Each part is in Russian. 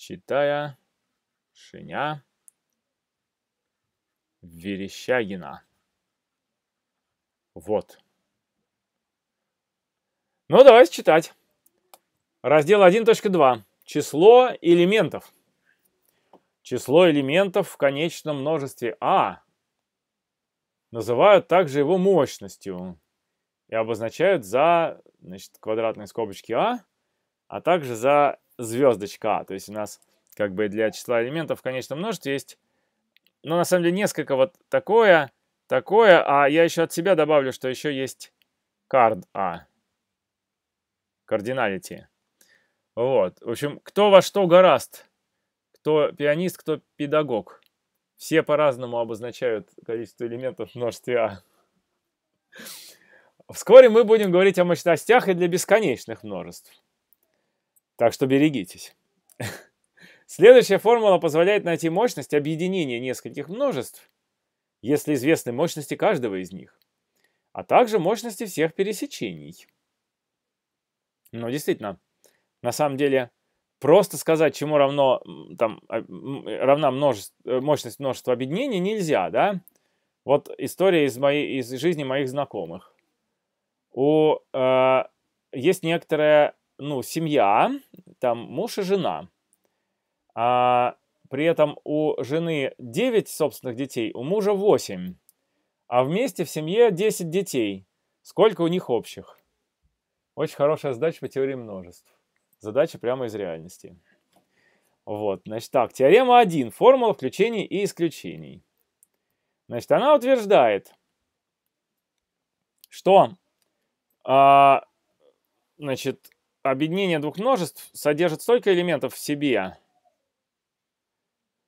читая Шиня Верещагина. Вот. Ну, давай читать. Раздел 1.2. Число элементов. Число элементов в конечном множестве А называют также его мощностью и обозначают за значит, квадратные скобочки А, а также за звездочка. А. То есть у нас как бы для числа элементов в конечном множестве есть, ну, на самом деле, несколько вот такое, такое, а я еще от себя добавлю, что еще есть card A, cardinality. Вот, в общем, кто во что гораст, кто пианист, кто педагог. Все по-разному обозначают количество элементов в множестве А. Вскоре мы будем говорить о мощностях и для бесконечных множеств. Так что берегитесь. Следующая формула позволяет найти мощность объединения нескольких множеств, если известны мощности каждого из них, а также мощности всех пересечений. Но ну, действительно, на самом деле, просто сказать, чему равно, там, а, равна множество, э, мощность множества объединений, нельзя, да? Вот история из, моей, из жизни моих знакомых. У, э, есть некоторая ну, семья, там муж и жена. А при этом у жены 9 собственных детей, у мужа 8. А вместе в семье 10 детей. Сколько у них общих? Очень хорошая задача по теории множеств. Задача прямо из реальности. Вот, значит так, теорема 1, формула включений и исключений. Значит, она утверждает, что, а, значит, объединение двух множеств содержит столько элементов в себе,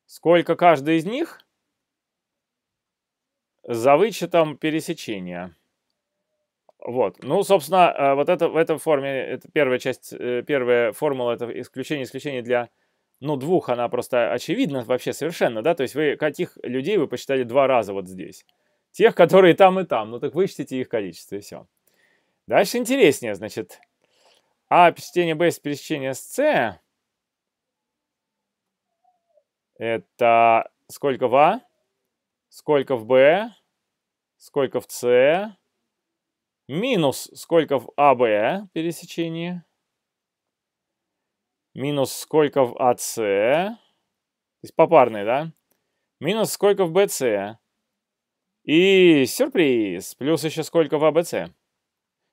сколько каждый из них за вычетом пересечения. Вот. Ну, собственно, э, вот это в этой форме, это первая часть, э, первая формула, это исключение, исключение для, ну, двух, она просто очевидна вообще совершенно, да, то есть вы каких людей вы посчитали два раза вот здесь? Тех, которые там и там, ну так вычтите их количество и все. Дальше интереснее, значит, а пересечение B с пересечением с C это сколько в А, сколько в Б, сколько в С, минус сколько в АБ пересечении, минус сколько в АС, то есть попарные, да? Минус сколько в БС. И сюрприз, плюс еще сколько в АБС.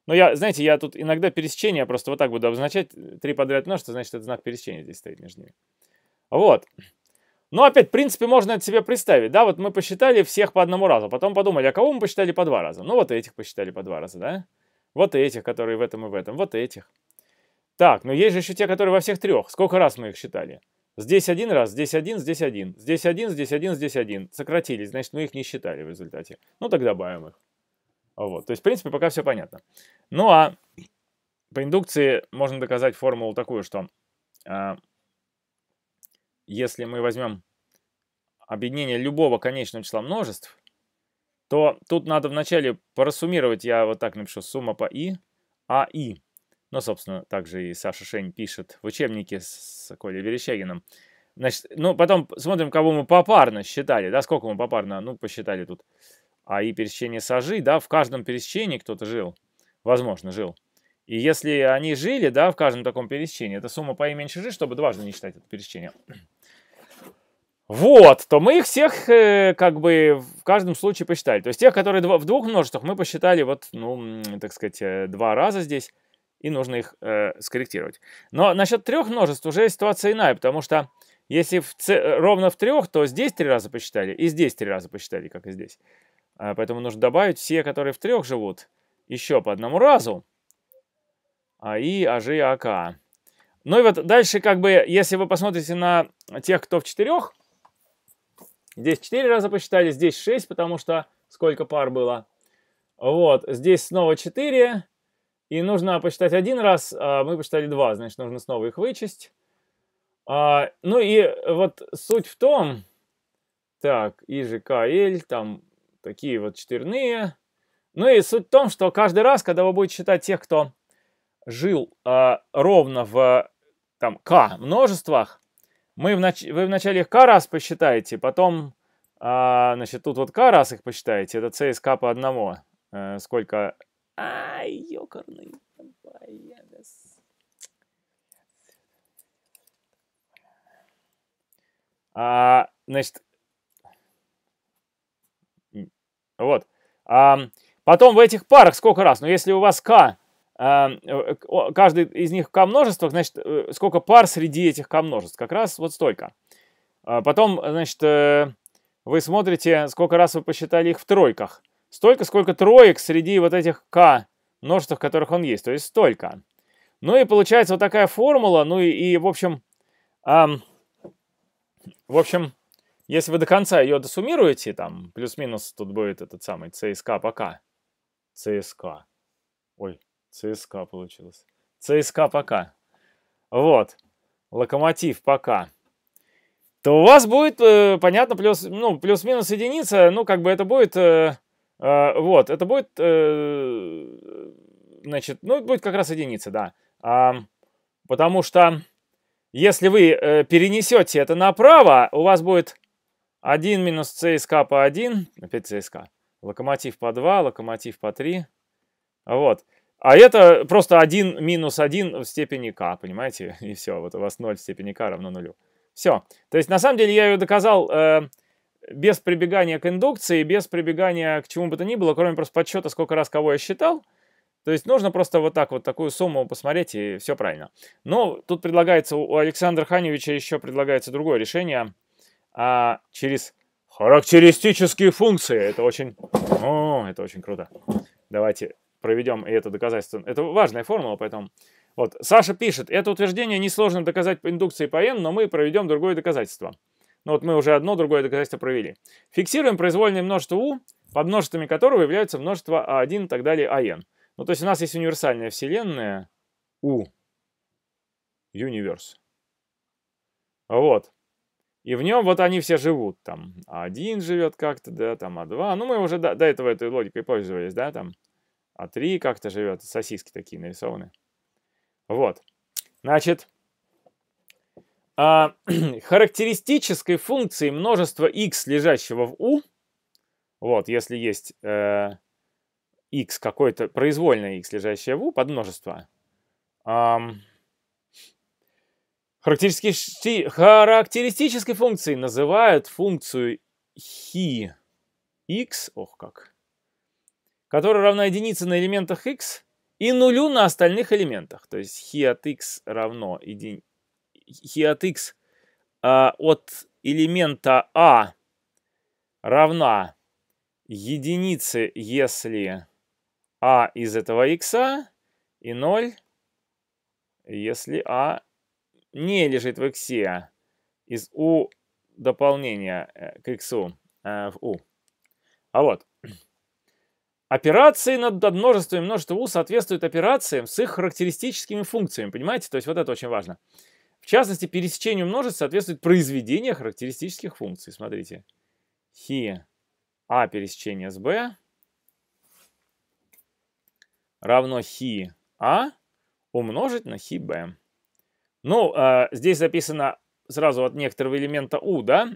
Но я, знаете, я тут иногда пересечения просто вот так буду обозначать. Три подряд нож, что значит, это знак пересечения здесь стоит между ними. Вот. Но ну, опять, в принципе, можно это себе представить, да, вот мы посчитали всех по одному разу, потом подумали, а кого мы посчитали по два раза? Ну, вот этих посчитали по два раза, да? Вот этих, которые в этом и в этом, вот этих. Так, но есть же еще те, которые во всех трех. Сколько раз мы их считали? Здесь один раз, здесь один, здесь один, здесь один, здесь один, здесь один. Сократились, значит, мы их не считали в результате. Ну, так добавим их. Вот. То есть, в принципе, пока все понятно. Ну а по индукции можно доказать формулу такую, что э, если мы возьмем объединение любого конечного числа множеств, то тут надо вначале порассуммировать, я вот так напишу, сумма по i, а и. Ну, собственно, также и Саша Шень пишет в учебнике с Колей Верещагиным. Значит, ну, потом смотрим, кого мы попарно считали, да, сколько мы попарно, ну, посчитали тут а и пересечение сажи, да, в каждом пересечении кто-то жил, возможно, жил. И если они жили, да, в каждом таком пересечении, это сумма по и меньше g, чтобы дважды не считать это пересечение. Вот, то мы их всех э, как бы в каждом случае посчитали. То есть тех, которые в двух множествах, мы посчитали вот, ну, так сказать, э, два раза здесь, и нужно их э, скорректировать. Но насчет трех множеств уже ситуация иная, потому что если в э, ровно в трех, то здесь три раза посчитали, и здесь три раза посчитали, как и здесь. А, поэтому нужно добавить все, которые в трех живут, еще по одному разу. АИ, АЖИ, АК. Ну и вот дальше, как бы, если вы посмотрите на тех, кто в четырех, здесь четыре раза посчитали, здесь шесть, потому что сколько пар было. Вот, здесь снова четыре, и нужно посчитать один раз, а мы посчитали два, значит, нужно снова их вычесть. А, ну и вот суть в том, так, ИЖКЛ, там такие вот четверные. Ну и суть в том, что каждый раз, когда вы будете считать тех, кто жил э, ровно в там к множествах, мы в нач... вы вначале их к раз посчитаете, потом, э, значит, тут вот к раз их посчитаете, это c из к по одному. Э, сколько... Ай, ёкарный. А, значит, Вот. А, потом в этих парах сколько раз? Ну, если у вас k, э, каждый из них к множество, значит, э, сколько пар среди этих к множеств? Как раз вот столько. А потом, значит, э, вы смотрите, сколько раз вы посчитали их в тройках. Столько, сколько троек среди вот этих к множеств, в которых он есть. То есть столько. Ну и получается вот такая формула. Ну и, и в общем, эм, в общем, если вы до конца ее досуммируете, там плюс-минус тут будет этот самый ЦСКА пока. ЦСКА. Ой, ЦСКА получилось. ЦСКА пока. Вот. Локомотив пока то у вас будет, э, понятно, плюс, ну, плюс-минус единица, ну, как бы это будет, э, э, вот, это будет, э, значит, ну, будет как раз единица, да. А, потому что если вы э, перенесете это направо, у вас будет 1 минус ЦСКА по 1, опять ЦСКА. Локомотив по 2, локомотив по 3. Вот. А это просто 1 минус 1 в степени к понимаете? И все, вот у вас 0 в степени к равно нулю. Все. То есть, на самом деле, я ее доказал э, без прибегания к индукции, без прибегания к чему бы то ни было, кроме просто подсчета, сколько раз кого я считал. То есть нужно просто вот так вот такую сумму посмотреть, и все правильно. Но тут предлагается, у Александра Ханевича еще предлагается другое решение – а через характеристические функции. Это очень... О, это очень круто. Давайте проведем и это доказательство. Это важная формула, поэтому... Вот, Саша пишет, это утверждение несложно доказать по индукции по n, но мы проведем другое доказательство. Ну вот мы уже одно другое доказательство провели. Фиксируем произвольное множество u, под множествами которого являются множество a1 а и так далее an. А ну то есть у нас есть универсальная вселенная u, universe. Вот. И в нем вот они все живут там. А1 живет как-то, да, там а два, Ну, мы уже до, до этого этой логикой пользовались, да, там. а три как-то живет, сосиски такие нарисованы. Вот. Значит, а, характеристической функцией множества x, лежащего в u, вот, если есть э, x какой-то, произвольное x, лежащее в u, подмножество, эм, Характеристически, характеристической функцией называют функцию хи x, ох как, которая равна единице на элементах x и нулю на остальных элементах. То есть хи от x равно еди... хи от x э, а от элемента а равна единице, если а из этого x и 0, если а не лежит в иксе. А из у дополнения э, к иксу э, в у. А вот. Операции над множеством и множество у соответствуют операциям с их характеристическими функциями. Понимаете? То есть вот это очень важно. В частности, пересечению множеств соответствует произведение характеристических функций. Смотрите. Хи А пересечение с Б равно хи А умножить на хи Б. Ну, э, здесь записано сразу от некоторого элемента u, да?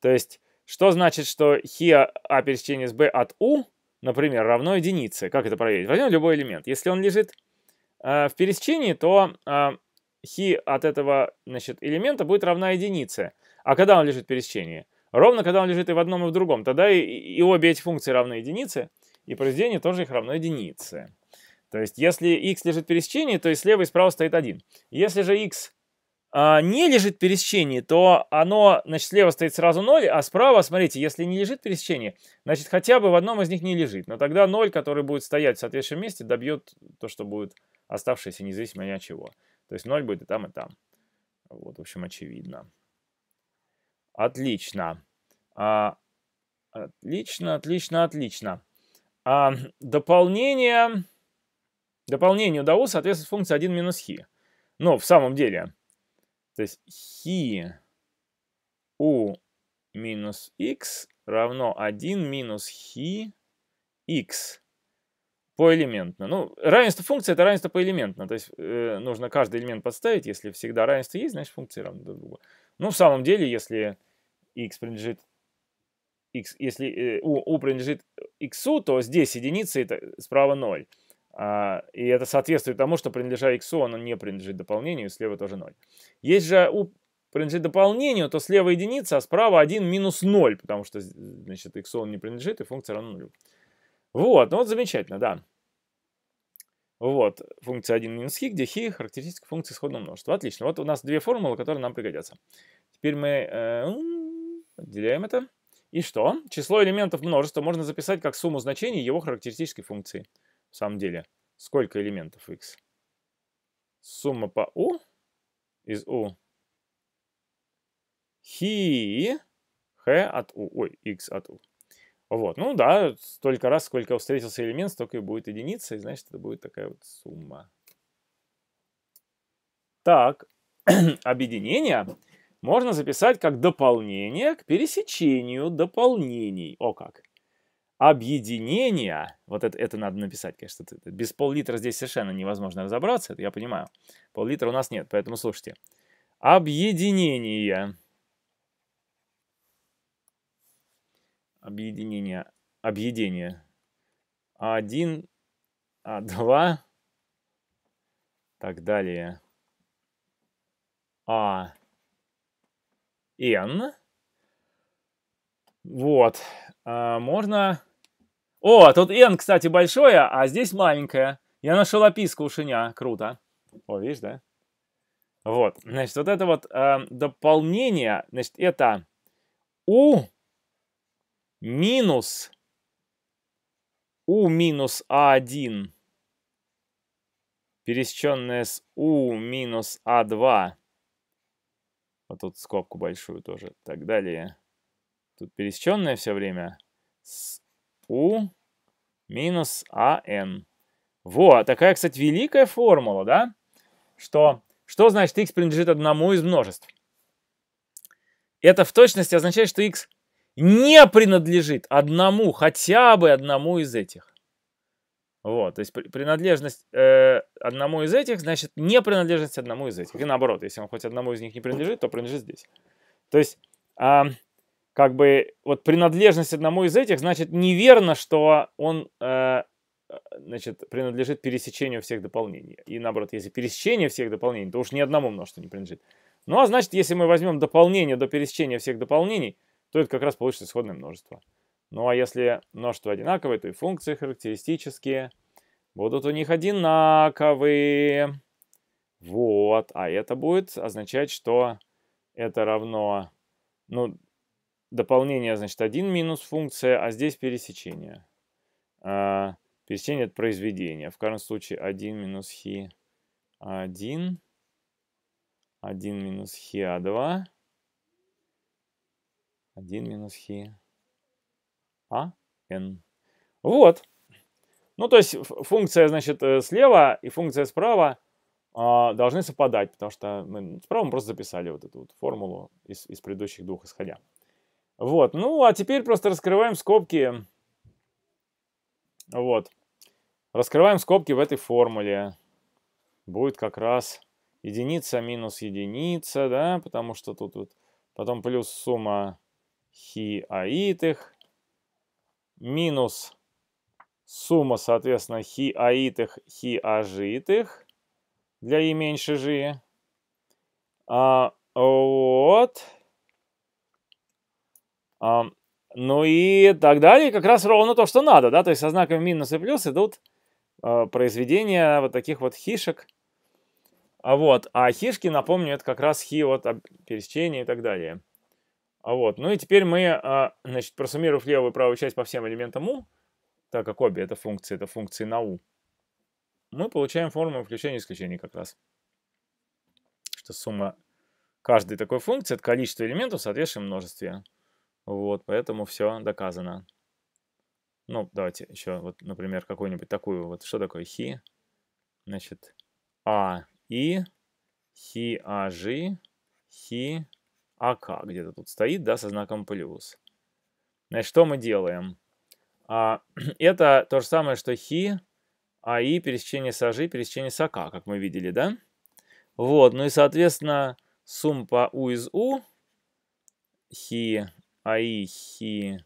То есть, что значит, что хи а пересечение с b от u, например, равно единице? Как это проверить? Возьмем любой элемент. Если он лежит э, в пересечении, то э, а, he от этого значит, элемента будет равна единице. А когда он лежит в пересечении? Ровно когда он лежит и в одном, и в другом. Тогда и, и обе эти функции равны единице, и произведение тоже их равно единице. То есть, если x лежит в пересечении, то и слева и справа стоит 1. Если же x а, не лежит в пересечении, то оно, значит, слева стоит сразу 0, а справа, смотрите, если не лежит в пересечении, значит, хотя бы в одном из них не лежит. Но тогда 0, который будет стоять в соответствующем месте, добьет то, что будет оставшееся независимо ни от чего. То есть 0 будет и там, и там. Вот, в общем, очевидно. Отлично. А, отлично, отлично, отлично. А, дополнение... Дополнению до дао соответствует функция 1 минус хи. Но в самом деле, то есть хи у минус x равно 1 минус хи x поэлементно. Ну, равенство функции это равенство поэлементно. То есть э, нужно каждый элемент подставить. Если всегда равенство есть, значит функции равны друг другу. Ну, в самом деле, если x принадлежит x, если э, u, u принадлежит x, то здесь единица это справа 0. А, и это соответствует тому, что принадлежа иксу, оно не принадлежит дополнению, и слева тоже 0. Есть же u принадлежит дополнению, то слева единица, а справа 1 минус 0, потому что, значит, иксу он не принадлежит, и функция равна нулю. Вот, ну вот замечательно, да. Вот, функция 1 минус хи, где хи характеристика функции исходного множества. Отлично, вот у нас две формулы, которые нам пригодятся. Теперь мы э, отделяем это. И что? Число элементов множества можно записать как сумму значений его характеристической функции. В самом деле, сколько элементов x? Сумма по u из u. Хи, х от u, ой, x от u. Вот, ну да, столько раз, сколько встретился элемент, столько и будет единица, и значит, это будет такая вот сумма. Так, объединение можно записать как дополнение к пересечению дополнений. О как! объединения, вот это, это надо написать, конечно, без пол-литра здесь совершенно невозможно разобраться, это я понимаю, пол-литра у нас нет, поэтому слушайте. Объединение. Объединение. Объединение. Один, а два, так далее. А, н Вот. А, можно о, тут N, кстати, большое, а здесь маленькое. Я нашел описку у шиня. Круто. О, видишь, да? Вот, значит, вот это вот э, дополнение, значит, это U минус U минус a а 1 пересеченное с U минус a а 2 Вот тут скобку большую тоже, так далее. Тут пересеченное все время с U минус АН. Вот, такая, кстати, великая формула, да? Что, что значит x принадлежит одному из множеств? Это в точности означает, что x не принадлежит одному, хотя бы одному из этих. Вот, то есть принадлежность э, одному из этих, значит, не принадлежность одному из этих. И наоборот, если он хоть одному из них не принадлежит, то принадлежит здесь. То есть как бы вот принадлежность одному из этих, значит, неверно, что он э, значит, принадлежит пересечению всех дополнений. И наоборот, если пересечение всех дополнений, то уж ни одному множеству не принадлежит. Ну а значит, если мы возьмем дополнение до пересечения всех дополнений, то это как раз получится исходное множество. Ну а если множество одинаковые, то и функции характеристические будут у них одинаковые. Вот, а это будет означать, что это равно ну, дополнение, значит, один минус функция, а здесь пересечение. А, пересечение от произведения. В каждом случае 1 минус хи 1, 1 минус хи а2, 1 минус хи а n. А вот. Ну, то есть функция, значит, э, слева и функция справа э, должны совпадать, потому что мы справа мы просто записали вот эту вот формулу из, из предыдущих двух исходя. Вот, ну а теперь просто раскрываем скобки. Вот. Раскрываем скобки в этой формуле. Будет как раз единица минус единица, да, потому что тут вот потом плюс сумма хи аитых минус сумма, соответственно, хи аитых, хи ажитых для и меньше жи. А, вот. Ну и так далее, как раз ровно то, что надо, да, то есть со знаками минус и плюс идут а, произведения вот таких вот хишек. А вот, а хишки, напомню, это как раз хи вот пересечения и так далее. А вот, ну и теперь мы, а, значит, просуммировав левую и правую часть по всем элементам u, так как обе это функции, это функции на u, мы получаем форму включения и исключения как раз. Что сумма каждой такой функции, это количество элементов в соответствующем множестве. Вот, поэтому все доказано. Ну, давайте еще, вот, например, какую-нибудь такую. Вот что такое хи? Значит, а и хи а жи хи «а к где-то тут стоит, да, со знаком плюс. Значит, что мы делаем? А, это то же самое, что хи, «а», и пересечение с ажи, пересечение с а АК, как мы видели, да? Вот, ну и, соответственно, сумпа у из у, хи АИХИ,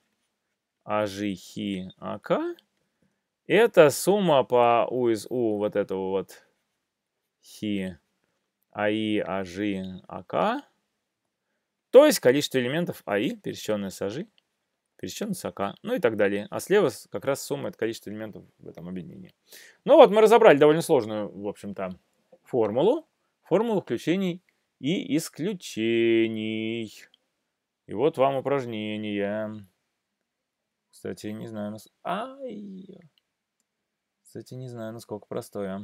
АЖИХИ, ака. Это сумма по У из У вот этого вот ХИ, АИ, АЖИ, ака. То есть количество элементов АИ, пересеченное с АЖИ, пересеченное с ака, ну и так далее. А слева как раз сумма это количество элементов в этом объединении. Ну вот мы разобрали довольно сложную, в общем-то, формулу. Формулу включений и исключений. И вот вам упражнение. Кстати, не знаю, нас... Ай! Кстати, не знаю, насколько простое.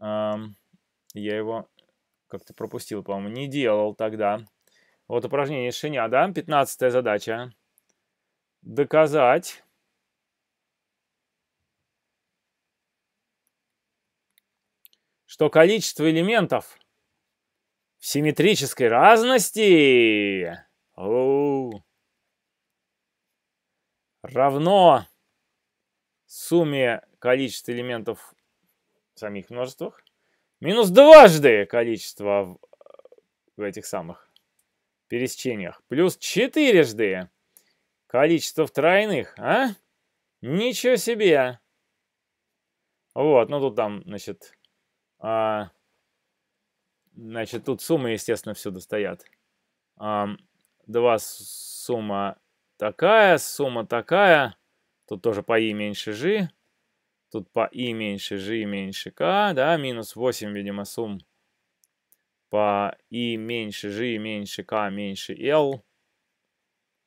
Эм, я его как-то пропустил, по-моему, не делал тогда. Вот упражнение шиня, да? Пятнадцатая задача. Доказать... что количество элементов в симметрической разности Равно сумме количества элементов в самих множествах минус дважды количество в этих самых пересечениях. Плюс четырежды количество в тройных, а? Ничего себе! Вот, ну тут там, значит, а, значит, тут суммы, естественно, всюду стоят. Um, Два сумма такая, сумма такая. Тут тоже по и меньше g. Тут по и меньше g меньше k, да, минус 8, видимо, сумм по и меньше g меньше k меньше l.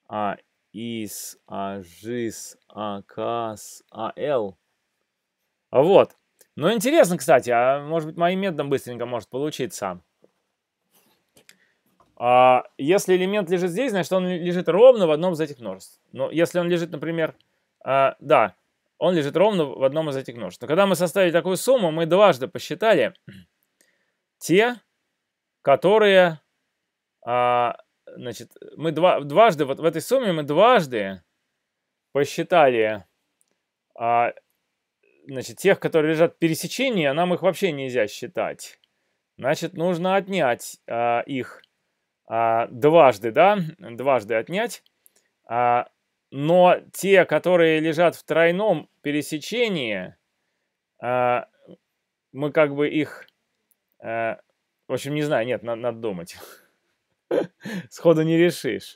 А из а g с а k с а l. А, а вот. Ну, интересно, кстати, а может быть, моим методом быстренько может получиться. А если элемент лежит здесь, значит он лежит ровно в одном из этих множеств. Но если он лежит, например, а, да, он лежит ровно в одном из этих множеств. Но когда мы составили такую сумму, мы дважды посчитали те, которые, а, значит, мы два, дважды, вот в этой сумме мы дважды посчитали а, значит, тех, которые лежат в пересечении, а нам их вообще нельзя считать. Значит, нужно отнять их а, дважды, да, дважды отнять. А, но те, которые лежат в тройном пересечении, а, мы как бы их... А, в общем, не знаю, нет, надо, надо думать. Сходу не решишь.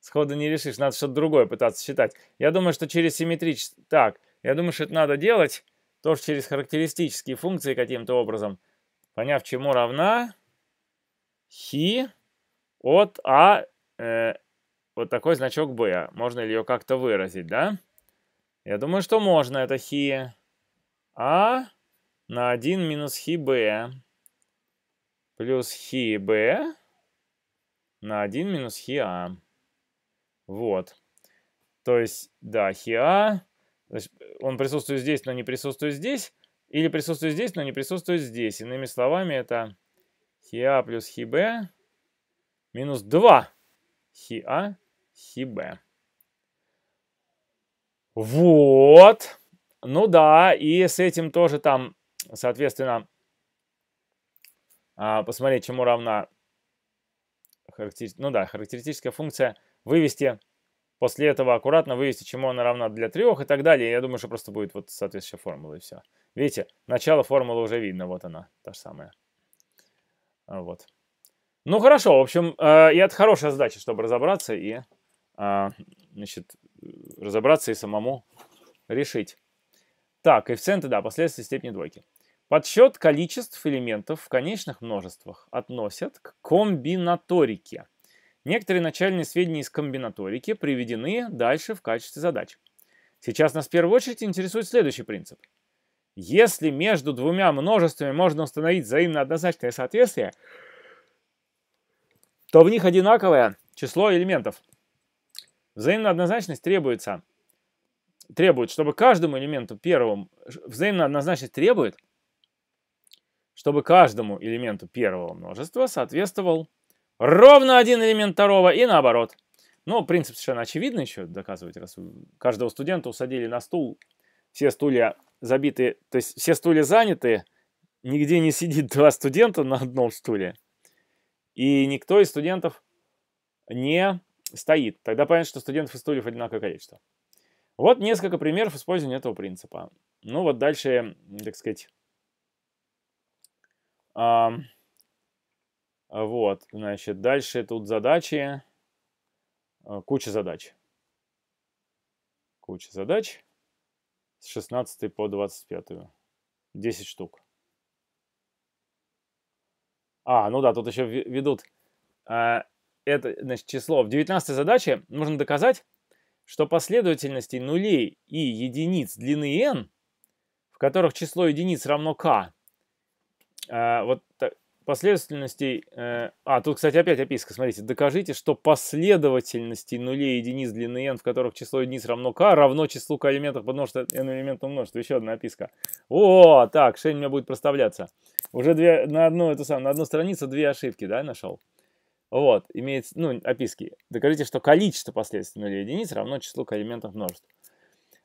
Сходу не решишь, надо что-то другое пытаться считать. Я думаю, что через симметрический... Так, я думаю, что это надо делать тоже через характеристические функции каким-то образом. Поняв, чему равна хи от А э, вот такой значок Б. Можно ли ее как-то выразить, да? Я думаю, что можно. Это хи А на 1 минус хи Б плюс хи Б на 1 минус хи А. Вот. То есть, да, хи А, э, он присутствует здесь, но не присутствует здесь, или присутствует здесь, но не присутствует здесь. Иными словами, это хи А плюс хи Б Минус 2. Хи-А, Хи-Б. А, вот. Ну да, и с этим тоже там, соответственно, а, посмотреть, чему равна характеристика. Ну да, характеристическая функция вывести после этого аккуратно вывести, чему она равна для трех и так далее. Я думаю, что просто будет вот соответствующая формула и все. Видите, начало формулы уже видно, вот она, та же самая. Вот. Ну хорошо, в общем, э, и это хорошая задача, чтобы разобраться и а, значит, разобраться и самому решить. Так, коэффициенты, да, последствия степени двойки. Подсчет количеств элементов в конечных множествах относят к комбинаторике. Некоторые начальные сведения из комбинаторики приведены дальше в качестве задач. Сейчас нас в первую очередь интересует следующий принцип. Если между двумя множествами можно установить взаимно однозначное соответствие, то в них одинаковое число элементов. Взаимная однозначность требуется, требует, чтобы каждому элементу первому, взаимная однозначность требует, чтобы каждому элементу первого множества соответствовал ровно один элемент второго и наоборот. Ну, принцип совершенно очевидный еще доказывать, раз каждого студента усадили на стул, все стулья забиты, то есть все стулья заняты, нигде не сидит два студента на одном стуле. И никто из студентов не стоит. Тогда понятно, что студентов и стульев одинаковое количество. Вот несколько примеров использования этого принципа. Ну вот дальше, так сказать, а, вот, значит, дальше тут задачи, э, куча задач. Куча задач с 16 по 25. 10 штук. А, ну да, тут еще ведут. А, это, значит, число. В 19 задаче нужно доказать, что последовательности нулей и единиц длины n, в которых число единиц равно k, а, э, вот так, последовательностей... а, тут, кстати, опять описка, смотрите. Докажите, что последовательности нулей и единиц длины n, в которых число единиц равно k, равно числу k элементов, потому что n элементов множества. Еще одна описка. О, так, шень у меня будет проставляться уже две, на одну, это сам на одну страницу две ошибки, да, нашел. Вот, имеется, ну, описки. Докажите, что количество последствий нулей единиц равно числу элементов множеств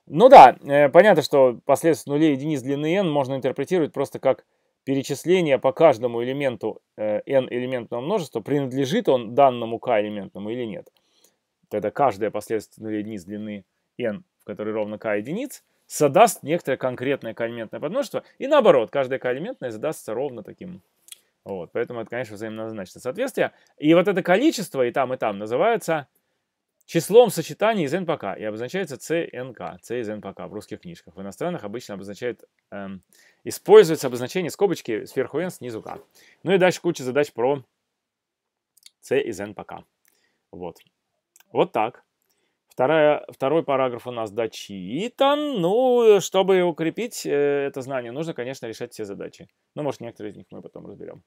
Ну да, э, понятно, что последствия нулей единиц длины n можно интерпретировать просто как перечисление по каждому элементу э, n элементного множества, принадлежит он данному k элементному или нет. Тогда каждое последствие нулей единиц длины n, в которой ровно k единиц, задаст некоторое конкретное коэлементное подмножество, и наоборот, каждое коэлементное задастся ровно таким. Вот, поэтому это, конечно, взаимнозначное соответствие. И вот это количество и там, и там называется числом сочетаний из n по k и обозначается CNK, C из n по k в русских книжках. В иностранных обычно обозначает, эм, используется обозначение скобочки сверху N, снизу k Ну и дальше куча задач про C из n по k Вот. Вот так. Вторая, второй параграф у нас дочитан. Ну, чтобы укрепить э, это знание, нужно, конечно, решать все задачи. Но, ну, может, некоторые из них мы потом разберем.